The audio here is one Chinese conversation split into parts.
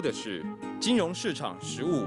的是金融市场实务。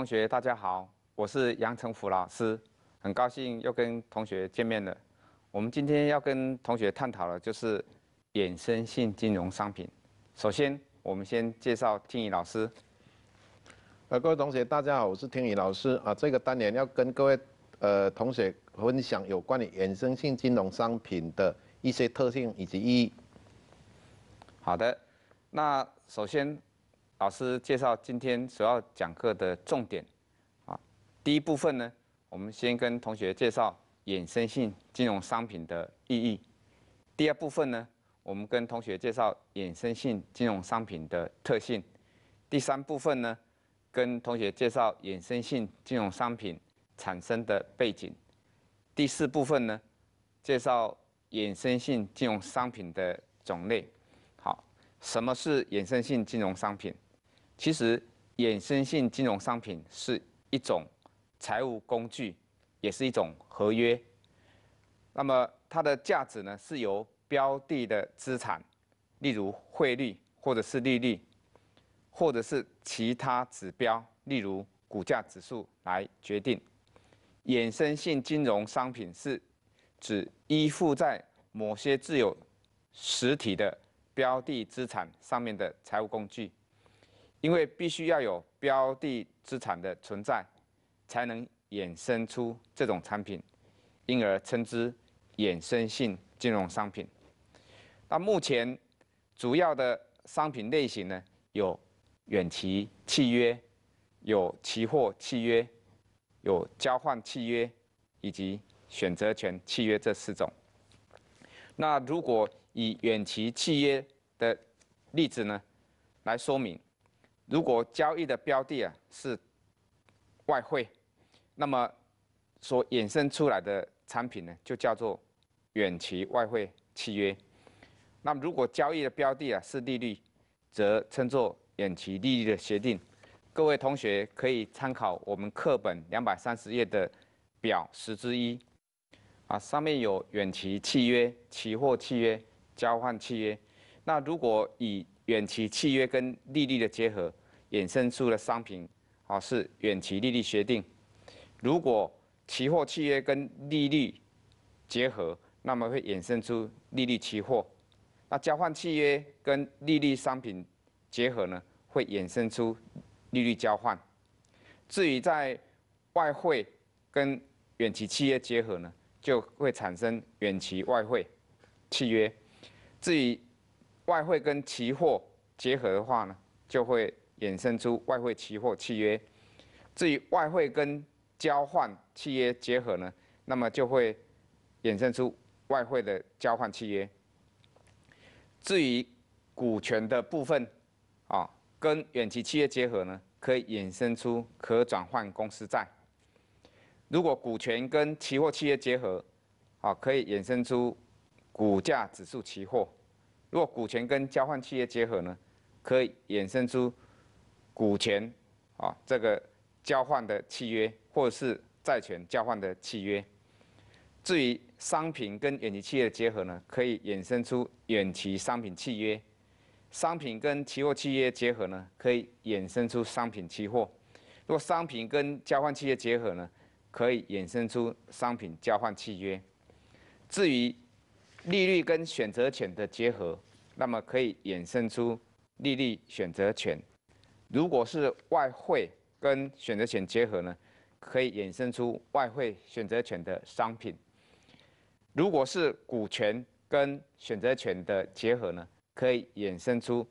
同学，大家好，我是杨成福老师，很高兴又跟同学见面了。我们今天要跟同学探讨的，就是衍生性金融商品。首先，我们先介绍天宇老师。呃，各位同学，大家好，我是天宇老师。啊，这个单元要跟各位呃同学分享有关于衍生性金融商品的一些特性以及意义。好的，那首先。老师介绍今天所要讲课的重点，啊，第一部分呢，我们先跟同学介绍衍生性金融商品的意义；第二部分呢，我们跟同学介绍衍生性金融商品的特性；第三部分呢，跟同学介绍衍生性金融商品产生的背景；第四部分呢，介绍衍生性金融商品的种类。好，什么是衍生性金融商品？其实，衍生性金融商品是一种财务工具，也是一种合约。那么它的价值呢，是由标的的资产，例如汇率或者是利率，或者是其他指标，例如股价指数来决定。衍生性金融商品是指依附在某些自有实体的标的资产上面的财务工具。因为必须要有标的资产的存在，才能衍生出这种产品，因而称之衍生性金融商品。那目前主要的商品类型呢，有远期契约、有期货契约、有交换契约以及选择权契约这四种。那如果以远期契约的例子呢，来说明。如果交易的标的啊是外汇，那么所衍生出来的产品呢就叫做远期外汇契约。那如果交易的标的啊是利率，则称作远期利率的协定。各位同学可以参考我们课本两百三十页的表十之一啊，上面有远期契约、期货契约、交换契约。那如果以远期契约跟利率的结合，衍生出的商品，啊，是远期利率协定。如果期货契约跟利率结合，那么会衍生出利率期货。那交换契约跟利率商品结合呢，会衍生出利率交换。至于在外汇跟远期契约结合呢，就会产生远期外汇契约。至于外汇跟期货结合的话呢，就会。衍生出外汇期货契约。至于外汇跟交换契约结合呢，那么就会衍生出外汇的交换契约。至于股权的部分啊，跟远期契约结合呢，可以衍生出可转换公司债。如果股权跟期货契约结合，啊，可以衍生出股价指数期货。如果股权跟交换契约结合呢，可以衍生出。股权啊，这个交换的契约，或者是债权交换的契约。至于商品跟远期业的结合呢，可以衍生出远期商品契约；商品跟期货契约结合呢，可以衍生出商品期货；如果商品跟交换契约结合呢，可以衍生出商品交换契约。至于利率跟选择权的结合，那么可以衍生出利率选择权。如果是外汇跟选择权结合呢，可以衍生出外汇选择权的商品；如果是股权跟选择权的结合呢，可以衍生出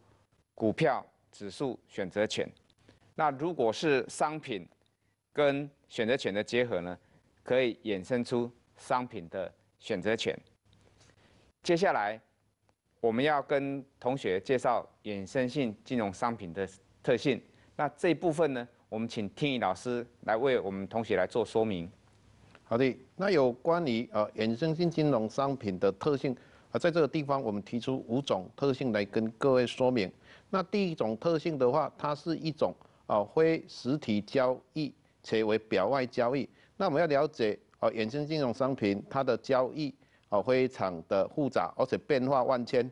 股票指数选择权；那如果是商品跟选择权的结合呢，可以衍生出商品的选择权。接下来我们要跟同学介绍衍生性金融商品的。特性，那这一部分呢，我们请天宇老师来为我们同学来做说明。好的，那有关于呃衍生性金融商品的特性啊，在这个地方我们提出五种特性来跟各位说明。那第一种特性的话，它是一种啊非实体交易且为表外交易。那我们要了解啊衍生金融商品它的交易啊非常的复杂，而且变化万千，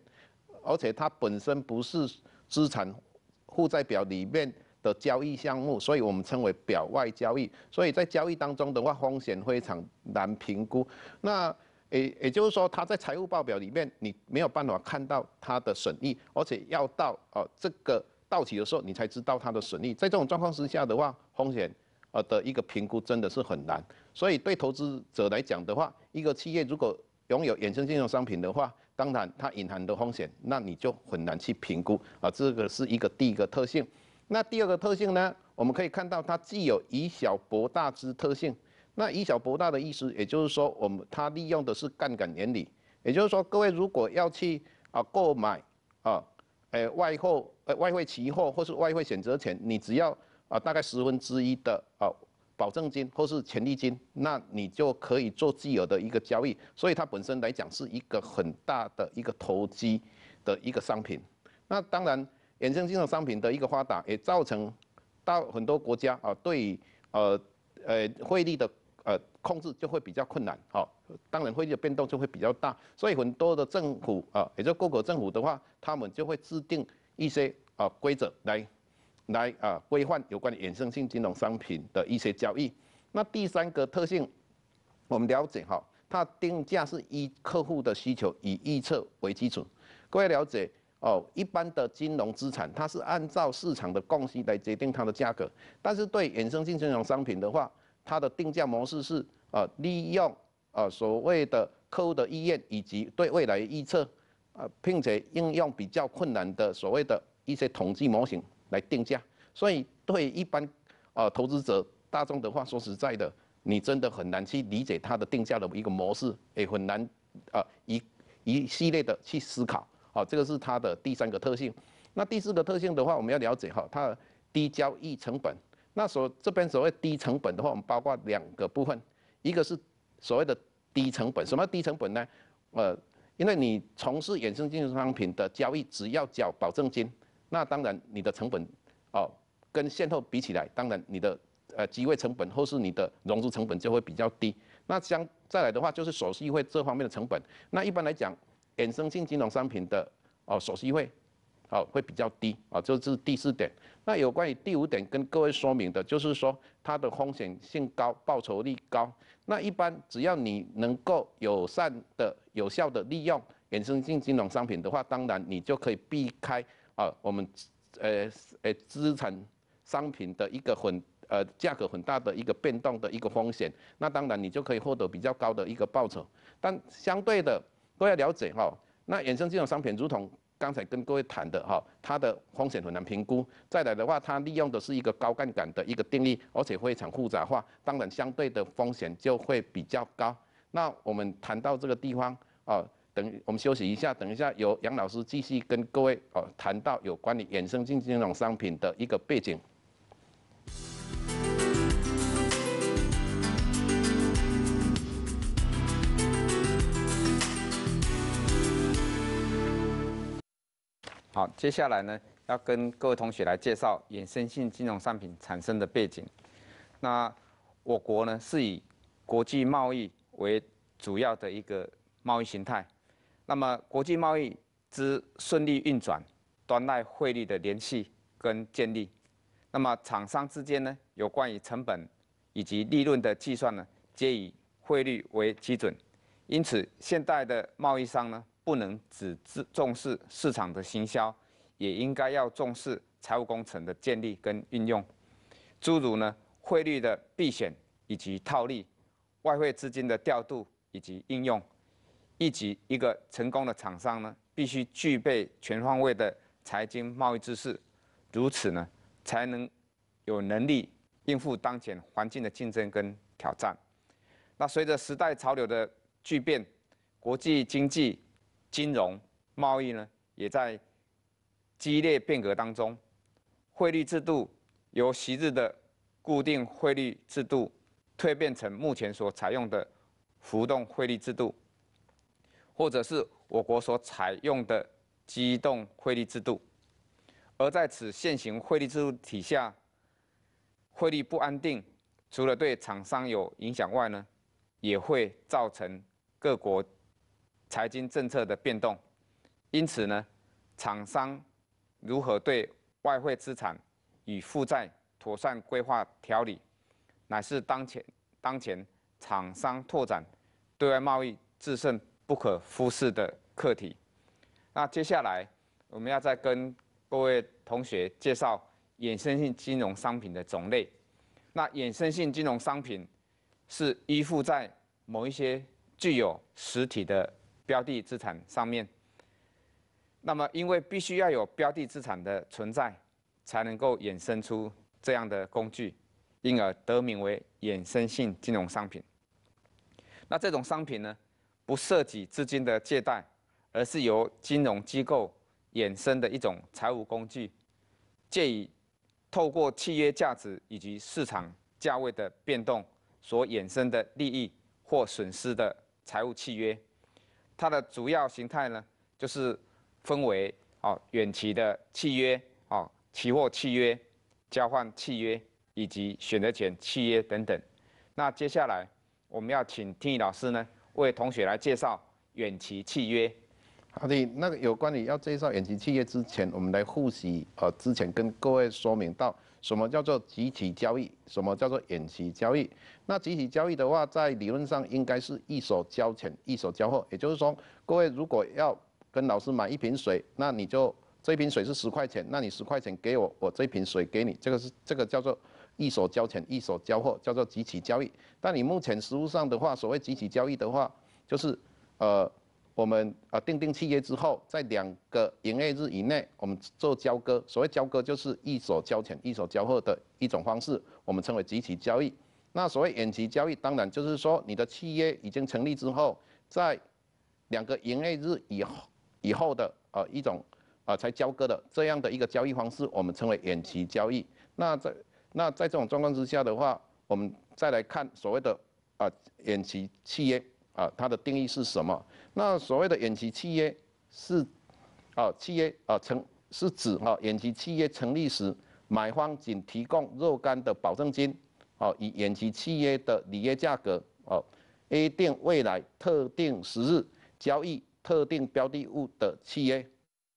而且它本身不是资产。负债表里面的交易项目，所以我们称为表外交易。所以在交易当中的话，风险非常难评估。那也也就是说，它在财务报表里面你没有办法看到它的损益，而且要到哦这个到期的时候你才知道它的损益。在这种状况之下的话，风险呃的一个评估真的是很难。所以对投资者来讲的话，一个企业如果拥有衍生金融商品的话，当然，它隐含的风险，那你就很难去评估啊。这个是一个第一个特性。那第二个特性呢？我们可以看到，它具有以小博大之特性。那以小博大的意思，也就是说，我们它利用的是杠杆原理。也就是说，各位如果要去啊购买啊，诶外汇诶外汇期货或是外汇选择权，你只要啊大概十分之一的啊。保证金或是权利金，那你就可以做巨额的一个交易，所以它本身来讲是一个很大的一个投机的一个商品。那当然，衍生金融商品的一个发达，也造成到很多国家啊对呃呃汇率的呃控制就会比较困难。好，当然汇率的变动就会比较大，所以很多的政府啊，也就各国政府的话，他们就会制定一些啊规则来。来啊，规范有关衍生性金融商品的一些交易。那第三个特性，我们了解哈，它定价是以客户的需求以预测为基础。各位了解哦，一般的金融资产它是按照市场的供需来决定它的价格，但是对衍生性金融商品的话，它的定价模式是呃利用呃所谓的客户的意愿以及对未来预测啊，并且应用比较困难的所谓的。一些统计模型来定价，所以对一般啊投资者大众的话，说实在的，你真的很难去理解它的定价的一个模式，也很难啊一一系列的去思考啊，这个是它的第三个特性。那第四个特性的话，我们要了解哈，它的低交易成本。那所这边所谓低成本的话，我们包括两个部分，一个是所谓的低成本，什么低成本呢？呃，因为你从事衍生金融商品的交易，只要交保证金。那当然，你的成本哦，跟现货比起来，当然你的呃机会成本或是你的融资成本就会比较低。那将再来的话，就是手续费这方面的成本。那一般来讲，衍生性金融商品的哦手续费，好会比较低啊，这是第四点。那有关于第五点，跟各位说明的就是说，它的风险性高，报酬率高。那一般只要你能够友善的、有效的利用衍生性金融商品的话，当然你就可以避开。啊，我们呃呃资产商品的一个混呃价格很大的一个变动的一个风险，那当然你就可以获得比较高的一个报酬，但相对的都要了解哈。那衍生金融商品，如同刚才跟各位谈的哈，它的风险很难评估。再来的话，它利用的是一个高杠杆的一个定义，而且非常复杂化，当然相对的风险就会比较高。那我们谈到这个地方啊。等我们休息一下，等一下由杨老师继续跟各位哦谈到有关于衍生性金融商品的一个背景。好，接下来呢要跟各位同学来介绍衍生性金融商品产生的背景。那我国呢是以国际贸易为主要的一个贸易形态。那么国际贸易之顺利运转，端赖汇率的联系跟建立。那么厂商之间呢，有关于成本以及利润的计算呢，皆以汇率为基准。因此，现代的贸易商呢，不能只重视市场的行销，也应该要重视财务工程的建立跟运用，诸如呢，汇率的避险以及套利，外汇资金的调度以及应用。以及一个成功的厂商呢，必须具备全方位的财经贸易知识，如此呢，才能有能力应付当前环境的竞争跟挑战。那随着时代潮流的巨变，国际经济、金融、贸易呢，也在激烈变革当中。汇率制度由昔日的固定汇率制度蜕变成目前所采用的浮动汇率制度。或者是我国所采用的机动汇率制度，而在此现行汇率制度体下，汇率不安定，除了对厂商有影响外呢，也会造成各国财经政策的变动。因此呢，厂商如何对外汇资产与负债妥善规划调理，乃是当前当前厂商拓展对外贸易制胜。不可忽视的课题。那接下来我们要再跟各位同学介绍衍生性金融商品的种类。那衍生性金融商品是依附在某一些具有实体的标的资产上面。那么，因为必须要有标的资产的存在，才能够衍生出这样的工具，因而得名为衍生性金融商品。那这种商品呢？不涉及资金的借贷，而是由金融机构衍生的一种财务工具，借以透过契约价值以及市场价位的变动所衍生的利益或损失的财务契约。它的主要形态呢，就是分为哦远期的契约、哦期货契约、交换契约以及选择权契约等等。那接下来我们要请听老师呢。为同学来介绍远期契约。好的，那个有关你要介绍远期契约之前，我们来复习。呃，之前跟各位说明到，什么叫做集体交易，什么叫做远期交易。那集体交易的话，在理论上应该是一手交钱一手交货，也就是说，各位如果要跟老师买一瓶水，那你就这瓶水是十块钱，那你十块钱给我，我这瓶水给你，这个是这个叫做。一手交钱一手交货叫做集体交易，但你目前实务上的话，所谓集体交易的话，就是，呃，我们啊订定契约之后，在两个营业日以内，我们做交割。所谓交割就是一手交钱一手交货的一种方式，我们称为集体交易。那所谓远期交易，当然就是说你的契约已经成立之后，在两个营业日以后以后的呃一种呃才交割的这样的一个交易方式，我们称为远期交易。那在那在这种状况之下的话，我们再来看所谓的啊远期契约啊，它的定义是什么？那所谓的远期契约是啊，契约啊成是指哈远期契约成立时，买方仅提供若干的保证金，哦，以远期契约的履约价格哦，约定未来特定时日交易特定标的物的契约。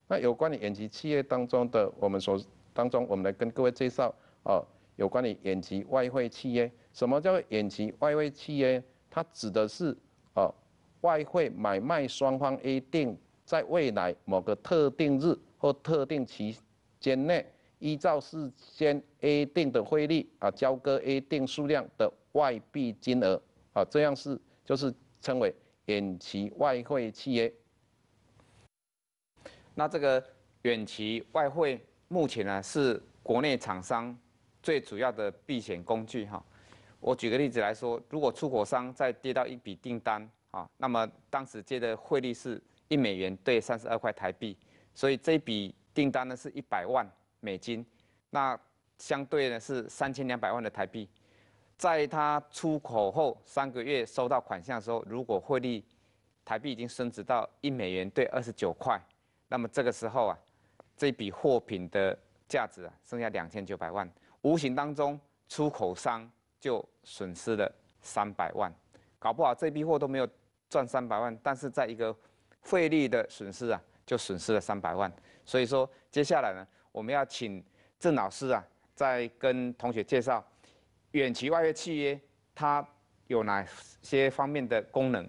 那有关于远期契约当中的我们所当中，我们来跟各位介绍哦。有关于远期外汇契约，什么叫做远期外汇契约？它指的是，呃，外汇买卖双方约定，在未来某个特定日或特定期间内，依照事先约定的汇率啊，交割约定数量的外币金额啊，这样是就是称为远期外汇契约。那这个远期外汇目前呢，是国内厂商。最主要的避险工具哈，我举个例子来说，如果出口商再跌到一笔订单啊，那么当时接的汇率是一美元兑三十二块台币，所以这笔订单呢是一百万美金，那相对呢是三千两百万的台币，在他出口后三个月收到款项的时候，如果汇率台币已经升值到一美元兑二十九块，那么这个时候啊，这笔货品的价值啊剩下两千九百万。无形当中，出口商就损失了三百万，搞不好这批货都没有赚三百万，但是在一个汇率的损失啊，就损失了三百万。所以说，接下来呢，我们要请郑老师啊，再跟同学介绍远期外汇契约，它有哪些方面的功能？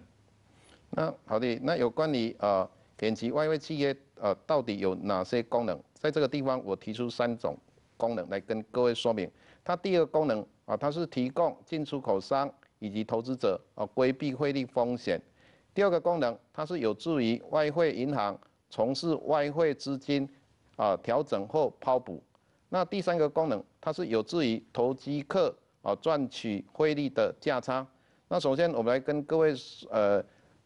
那好的，那有关于呃远期外汇契约呃到底有哪些功能，在这个地方我提出三种。功能来跟各位说明，它第二个功能啊，它是提供进出口商以及投资者啊规避汇率风险；第二个功能，它是有助于外汇银行从事外汇资金啊调整或抛补；那第三个功能，它是有助于投机客啊赚取汇率的价差。那首先，我们来跟各位呃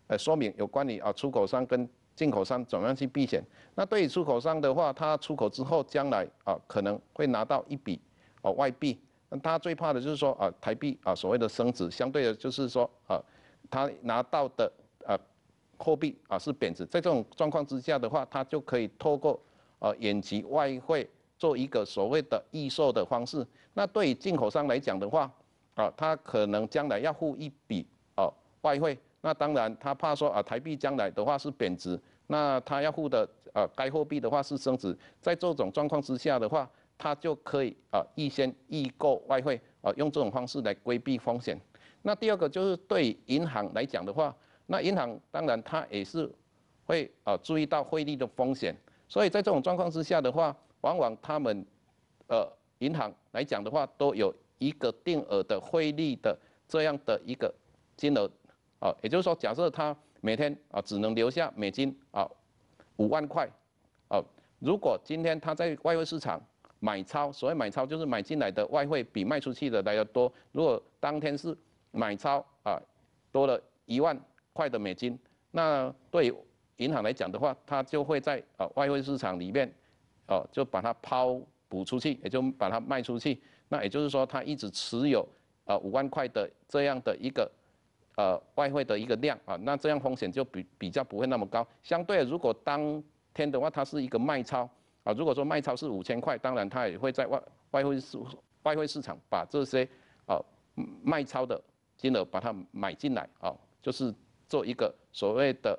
呃说明有关于啊出口商跟。进口商怎么样去避险？那对于出口商的话，他出口之后，将来啊可能会拿到一笔哦外币，那他最怕的就是说啊台币啊所谓的升值，相对的，就是说啊他拿到的啊货币啊是贬值，在这种状况之下的话，他就可以透过啊远期外汇做一个所谓的预售的方式。那对于进口商来讲的话，啊他可能将来要付一笔哦外汇。那当然，他怕说啊，台币将来的话是贬值，那他要付的呃该货币的话是升值。在这种状况之下的话，他就可以啊，预先预购外汇啊，用这种方式来规避风险。那第二个就是对银行来讲的话，那银行当然它也是会啊注意到汇率的风险，所以在这种状况之下的话，往往他们呃银行来讲的话，都有一个定额的汇率的这样的一个金额。啊，也就是说，假设他每天啊只能留下美金啊五万块，啊，如果今天他在外汇市场买超，所谓买超就是买进来的外汇比卖出去的来的多。如果当天是买超啊多了一万块的美金，那对银行来讲的话，他就会在啊外汇市场里面哦就把它抛补出去，也就把它卖出去。那也就是说，他一直持有啊五万块的这样的一个。呃，外汇的一个量啊，那这样风险就比比较不会那么高。相对，如果当天的话，它是一个卖超啊，如果说卖超是五千块，当然它也会在外外汇市外汇市场把这些啊卖超的金额把它买进来啊，就是做一个所谓的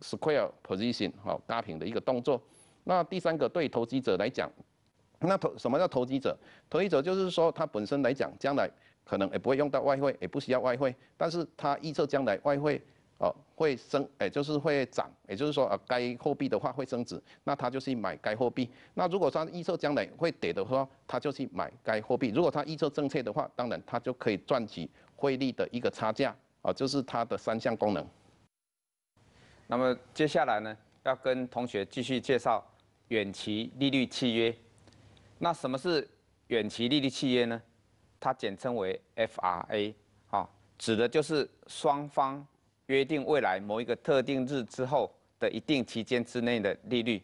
square position 啊，搭平的一个动作。那第三个对投机者来讲，那投什么叫投机者？投机者就是说他本身来讲，将来。可能也不会用到外汇，也不需要外汇，但是它预测将来外汇哦会升，也就是会涨，也就是说啊该货币的话会升值，那他就去买该货币。那如果它预测将来会跌的话，他就去买该货币。如果他预测正确的话，当然他就可以赚取汇率的一个差价啊，就是它的三项功能。那么接下来呢，要跟同学继续介绍远期利率契约。那什么是远期利率契约呢？它简称为 FRA，啊，指的就是双方约定未来某一个特定日之后的一定期间之内的利率。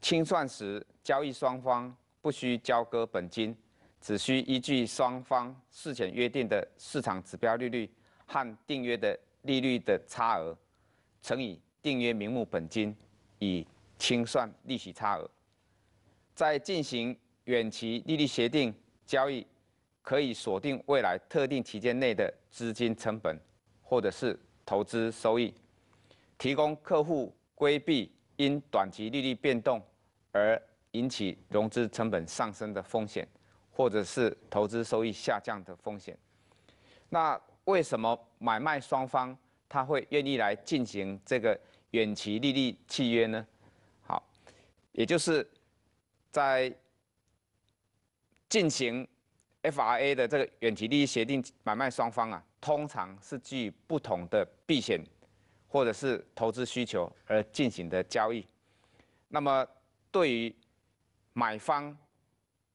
清算时，交易双方不需交割本金，只需依据双方事前约定的市场指标利率和订约的利率的差额，乘以订约名目本金，以清算利息差额。在进行远期利率协定交易。可以锁定未来特定期间内的资金成本，或者是投资收益，提供客户规避因短期利率变动而引起融资成本上升的风险，或者是投资收益下降的风险。那为什么买卖双方他会愿意来进行这个远期利率契约呢？好，也就是在进行。FRA 的这个远期利益协定买卖双方啊，通常是基于不同的避险或者是投资需求而进行的交易。那么对于买方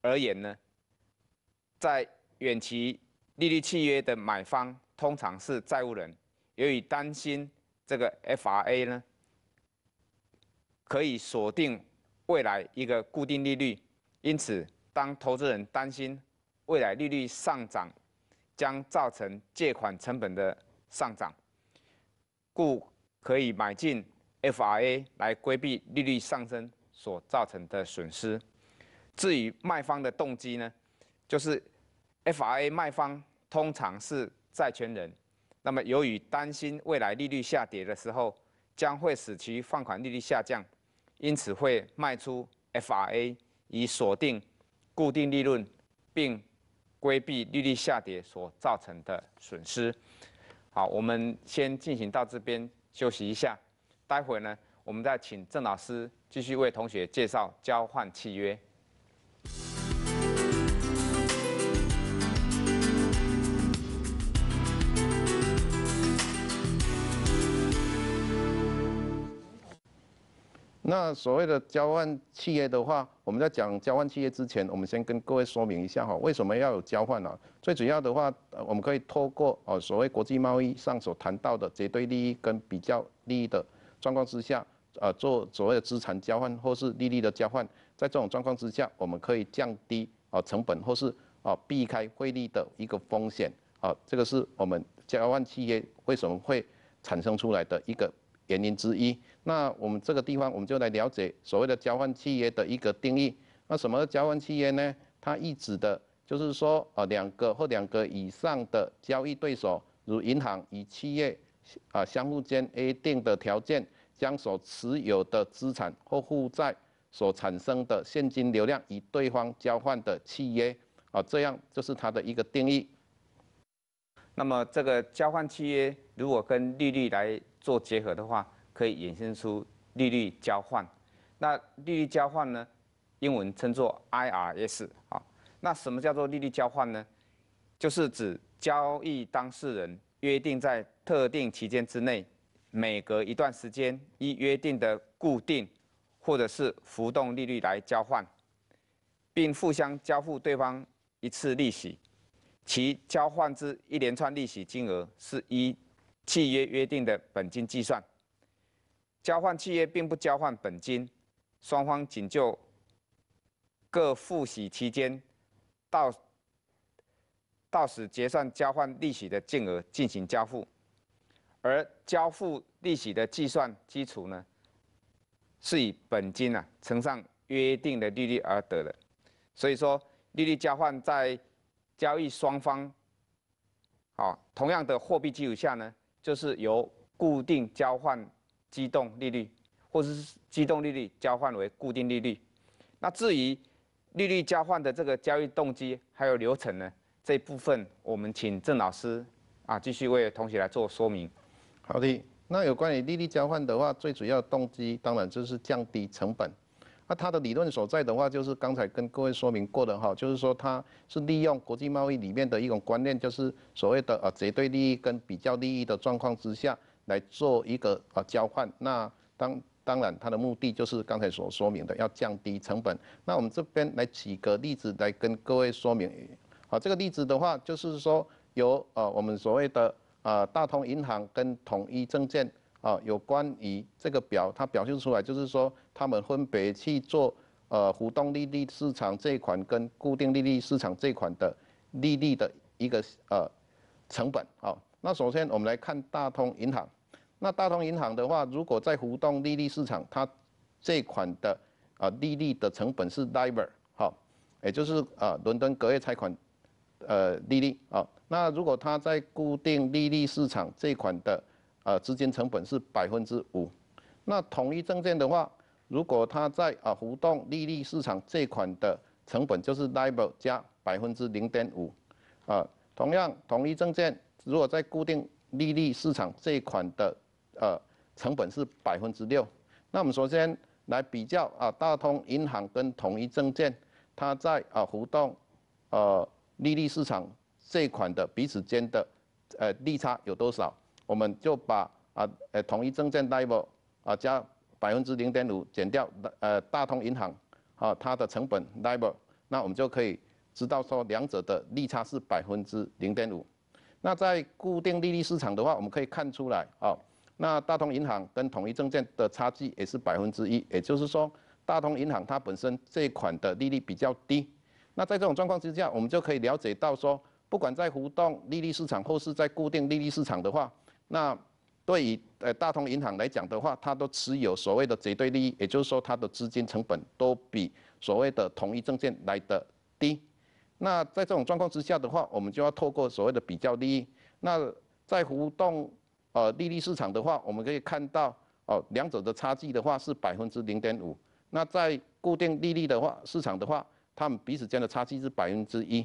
而言呢，在远期利率契约的买方通常是债务人，由于担心这个 FRA 呢可以锁定未来一个固定利率，因此当投资人担心。未来利率上涨将造成借款成本的上涨，故可以买进 FRA 来规避利率上升所造成的损失。至于卖方的动机呢？就是 FRA 卖方通常是债权人，那么由于担心未来利率下跌的时候将会使其放款利率下降，因此会卖出 FRA 以锁定固定利润，并规避利率下跌所造成的损失。好，我们先进行到这边休息一下，待会呢，我们再请郑老师继续为同学介绍交换契约。那所谓的交换契约的话，我们在讲交换契约之前，我们先跟各位说明一下哈，为什么要有交换呢？最主要的话，我们可以透过哦，所谓国际贸易上所谈到的绝对利益跟比较利益的状况之下，呃，做所谓的资产交换或是利率的交换，在这种状况之下，我们可以降低啊成本或是啊避开汇率的一个风险啊，这个是我们交换契约为什么会产生出来的一个。原因之一。那我们这个地方，我们就来了解所谓的交换契约的一个定义。那什么交换契约呢？它一指的就是说，呃，两个或两个以上的交易对手，如银行与企业，啊，相互间约定的条件，将所持有的资产或负债所产生的现金流量与对方交换的契约，啊，这样就是它的一个定义。那么这个交换契约，如果跟利率来。做结合的话，可以衍生出利率交换。那利率交换呢？英文称作 IRS 啊。那什么叫做利率交换呢？就是指交易当事人约定在特定期间之内，每隔一段时间，依约定的固定或者是浮动利率来交换，并互相交付对方一次利息。其交换之一连串利息金额是一。契约约定的本金计算，交换契约并不交换本金，双方仅就各付息期间到到时结算交换利息的净额进行交付，而交付利息的计算基础呢，是以本金啊乘上约定的利率而得的，所以说利率交换在交易双方啊同样的货币基础下呢。就是由固定交换机动利率，或者是机动利率交换为固定利率。那至于利率交换的这个交易动机还有流程呢？这部分我们请郑老师啊继续为同学来做说明。好的，那有关于利率交换的话，最主要动机当然就是降低成本。那它的理论所在的话，就是刚才跟各位说明过的哈，就是说它是利用国际贸易里面的一种观念，就是所谓的呃绝对利益跟比较利益的状况之下来做一个呃交换。那当当然它的目的就是刚才所说明的，要降低成本。那我们这边来举个例子来跟各位说明。好，这个例子的话，就是说由呃我们所谓的呃大通银行跟统一证券。啊，有关于这个表，它表现出来就是说，他们分别去做呃浮动利率市场这一款跟固定利率市场这一款的利率的一个呃成本。好，那首先我们来看大通银行。那大通银行的话，如果在浮动利率市场，它这款的啊利率的成本是 d i v e r 好，也就是啊伦敦隔夜拆款呃利率。好，那如果它在固定利率市场这款的。呃，资金成本是百分之五，那统一证券的话，如果它在啊浮动利率市场借款的成本就是 double 加百分之零点五，啊，同样统一证券如果在固定利率市场借款的呃成本是百分之六，那我们首先来比较啊大通银行跟统一证券，它在啊浮动呃利率市场借款的彼此间的呃利差有多少？我们就把啊，呃，统一证券 l i v e r 啊加百分之零点五减掉，呃，大通银行啊它的成本 l i v e r 那我们就可以知道说两者的利差是百分之零点五。那在固定利率市场的话，我们可以看出来啊，那大通银行跟统一证券的差距也是百分之一，也就是说大通银行它本身这一款的利率比较低。那在这种状况之下，我们就可以了解到说，不管在浮动利率市场或是在固定利率市场的话，那对于呃大通银行来讲的话，它都持有所谓的绝对利益，也就是说它的资金成本都比所谓的统一证券来的低。那在这种状况之下的话，我们就要透过所谓的比较利益。那在浮动呃利率市场的话，我们可以看到哦，两者的差距的话是百分之零点五。那在固定利率的话市场的话，他们彼此间的差距是百分之一。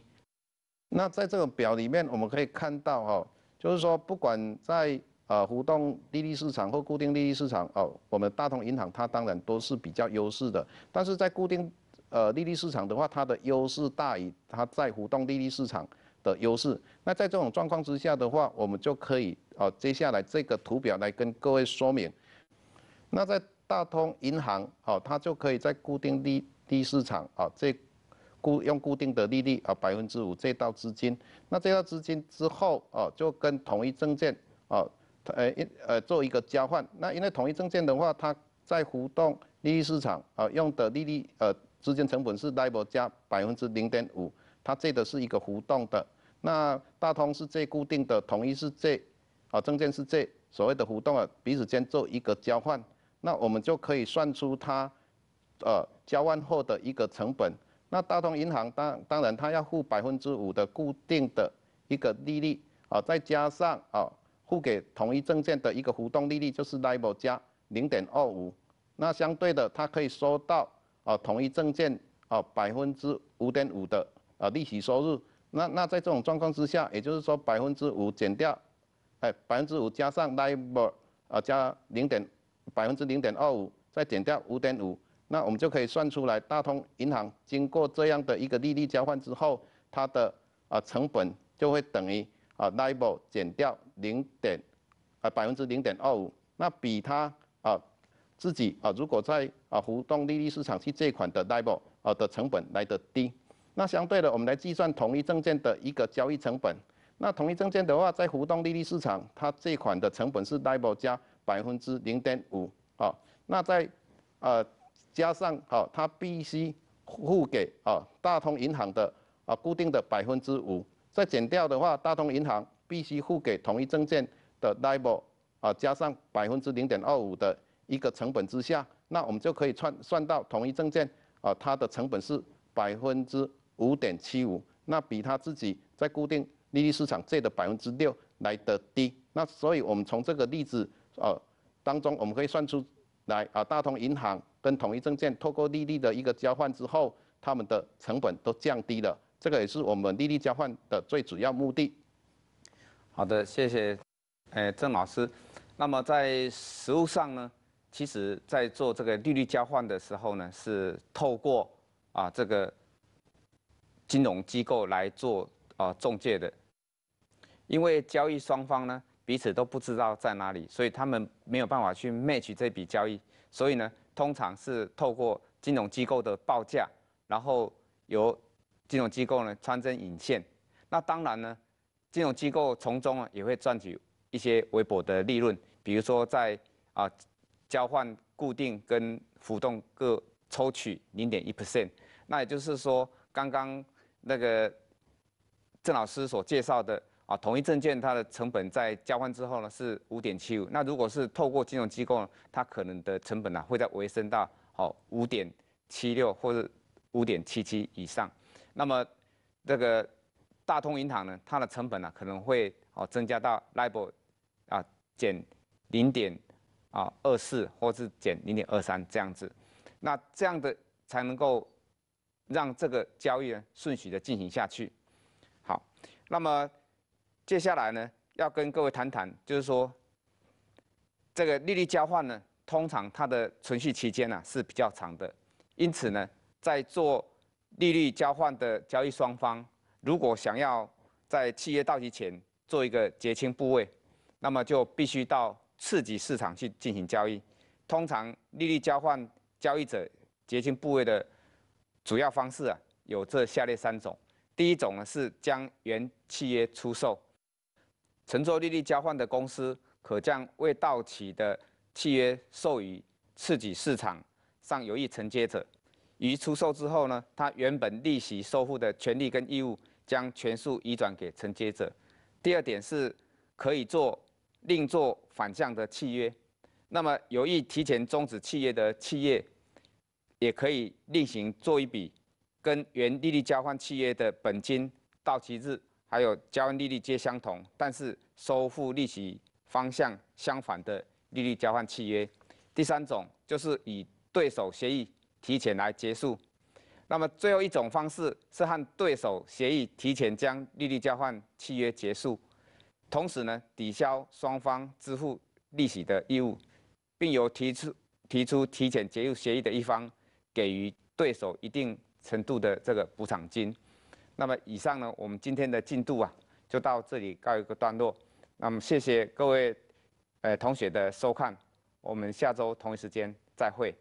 那在这个表里面，我们可以看到哦。就是说，不管在呃浮动利率市场或固定利率市场哦，我们大通银行它当然都是比较优势的。但是在固定呃利率市场的话，它的优势大于它在浮动利率市场的优势。那在这种状况之下的话，我们就可以哦，接下来这个图表来跟各位说明。那在大通银行哦，它就可以在固定利利率市场哦这。固用固定的利率啊百分之五借到资金，那借到资金之后哦就跟统一证券哦呃一呃做一个交换，那因为统一证券的话它在浮动利率市场啊用的利率呃资金成本是 LIBOR 加百分之零点五，它借的是一个浮动的，那大通是借固定的，统一是借啊证券是借所谓的浮动啊彼此间做一个交换，那我们就可以算出它呃交换后的一个成本。那大通银行当当然，它要付百分之五的固定的一个利率啊，再加上啊付给同一证券的一个浮动利率，就是 LIBOR 加零点二五。那相对的，它可以收到啊同一证券啊百分之五点五的啊利息收入。那那在这种状况之下，也就是说百分之五减掉，哎百分之五加上 LIBOR 啊加零点百分之零点二五，再减掉五点五。那我们就可以算出来，大通银行经过这样的一个利率交换之后，它的啊成本就会等于啊 liable 减掉零点啊百分之零点二五，那比它啊自己啊如果在啊浮动利率市场去借款的 liable 啊的成本来的低。那相对的，我们来计算同一证件的一个交易成本。那同一证件的话，在浮动利率市场，它借款的成本是 liable 加百分之零点五。好，那在呃。加上好，他必须付给啊大通银行的啊固定的百分之五，再减掉的话，大通银行必须付给同一证券的 d i b e r 啊加上百分之零点二五的一个成本之下，那我们就可以算算到同一证券啊它的成本是百分之五点七五，那比他自己在固定利率市场借的百分之六来的低，那所以我们从这个例子啊当中，我们可以算出来啊大通银行。跟统一证件透过利率的一个交换之后，他们的成本都降低了。这个也是我们利率交换的最主要目的。好的，谢谢，哎，郑老师。那么在实物上呢，其实在做这个利率交换的时候呢，是透过啊这个金融机构来做啊中介的，因为交易双方呢彼此都不知道在哪里，所以他们没有办法去 match 这笔交易，所以呢。通常是透过金融机构的报价，然后由金融机构呢穿针引线。那当然呢，金融机构从中啊也会赚取一些微薄的利润，比如说在啊交换固定跟浮动各抽取零点一 percent。那也就是说，刚刚那个郑老师所介绍的。啊，统一证券它的成本在交换之后呢是五点七五，那如果是透过金融机构，它可能的成本呢会在回升到好五点七六或者五点七七以上，那么这个大通银行呢，它的成本呢可能会哦增加到 libel 啊减零点啊二四或是减零点二三这样子，那这样的才能够让这个交易呢顺序的进行下去，好，那么。接下来呢，要跟各位谈谈，就是说，这个利率交换呢，通常它的存续期间呢是比较长的，因此呢，在做利率交换的交易双方，如果想要在契约到期前做一个结清部位，那么就必须到次级市场去进行交易。通常利率交换交易者结清部位的主要方式啊，有这下列三种：第一种呢是将原契约出售。承坐利率交换的公司可将未到期的契约授予刺激市场上有意承接者，于出售之后呢，他原本利息收付的权利跟义务将全数移转给承接者。第二点是可以做另做反向的契约，那么有意提前终止契约的企业，也可以另行做一笔跟原利率交换契约的本金到期日。还有交换利率皆相同，但是收付利息方向相反的利率交换契约。第三种就是以对手协议提前来结束。那么最后一种方式是和对手协议提前将利率交换契约结束，同时呢抵消双方支付利息的义务，并由提出提出提前结束协议的一方给予对手一定程度的这个补偿金。那么以上呢，我们今天的进度啊，就到这里告一个段落。那么谢谢各位，呃，同学的收看，我们下周同一时间再会。